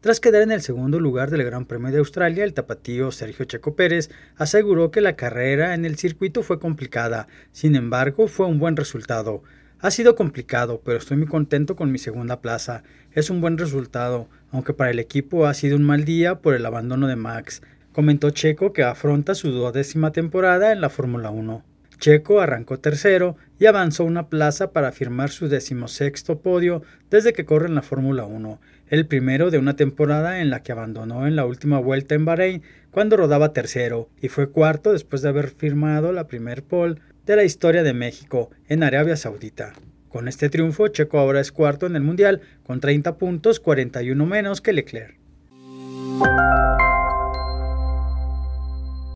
Tras quedar en el segundo lugar del Gran Premio de Australia, el tapatío Sergio Checo Pérez aseguró que la carrera en el circuito fue complicada, sin embargo fue un buen resultado. Ha sido complicado, pero estoy muy contento con mi segunda plaza. Es un buen resultado, aunque para el equipo ha sido un mal día por el abandono de Max, comentó Checo que afronta su duodécima temporada en la Fórmula 1. Checo arrancó tercero y avanzó una plaza para firmar su decimosexto podio desde que corre en la Fórmula 1, el primero de una temporada en la que abandonó en la última vuelta en Bahrein cuando rodaba tercero y fue cuarto después de haber firmado la primer pole de la historia de México en Arabia Saudita. Con este triunfo, Checo ahora es cuarto en el Mundial, con 30 puntos, 41 menos que Leclerc.